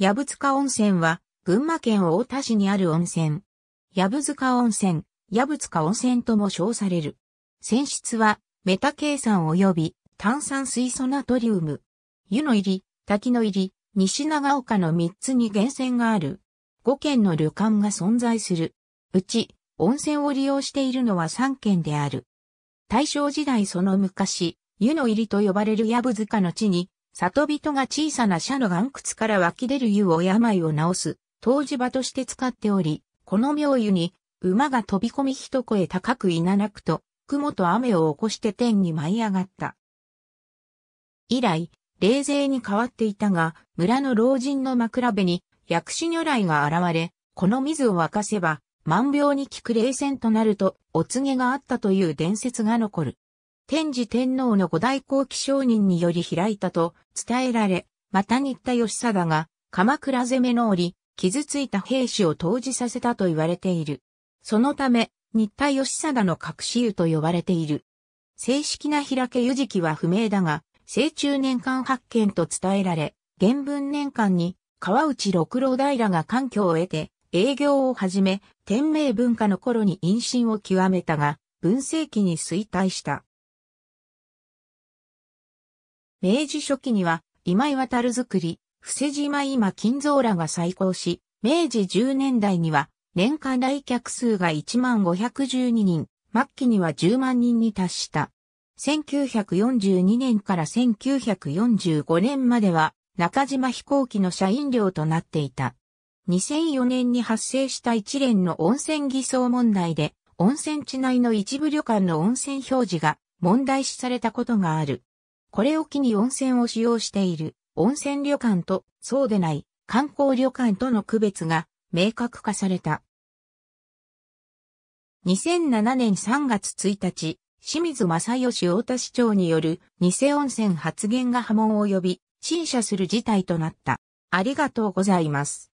藪塚温泉は、群馬県太田市にある温泉。藪塚温泉、藪塚温泉とも称される。泉質は、メタ計算及び炭酸水素ナトリウム。湯の入り、滝の入り、西長岡の3つに源泉がある。5軒の旅館が存在する。うち、温泉を利用しているのは3軒である。大正時代その昔、湯の入りと呼ばれる藪塚の地に、里人が小さな社の岩窟から湧き出る湯を病を治す、湯治場として使っており、この妙湯に、馬が飛び込み一声高くいななくと、雲と雨を起こして天に舞い上がった。以来、冷静に変わっていたが、村の老人の枕辺に薬師如来が現れ、この水を沸かせば、万病に効く冷戦となると、お告げがあったという伝説が残る。天智天皇の五代後期商人により開いたと伝えられ、また新田義貞が鎌倉攻めの折、傷ついた兵士を投じさせたと言われている。そのため、新田義貞の隠し湯と呼ばれている。正式な開け湯時期は不明だが、正中年間発見と伝えられ、原文年間に川内六郎平が環境を得て営業を始め、天明文化の頃に陰心を極めたが、文世紀に衰退した。明治初期には、今井渡る作り、伏せ島今金蔵らが再興し、明治10年代には、年間来客数が1万512人、末期には10万人に達した。1942年から1945年までは、中島飛行機の社員寮となっていた。2004年に発生した一連の温泉偽装問題で、温泉地内の一部旅館の温泉表示が問題視されたことがある。これを機に温泉を使用している温泉旅館とそうでない観光旅館との区別が明確化された。2007年3月1日、清水正義太田市長による偽温泉発言が波紋を呼び、陳謝する事態となった。ありがとうございます。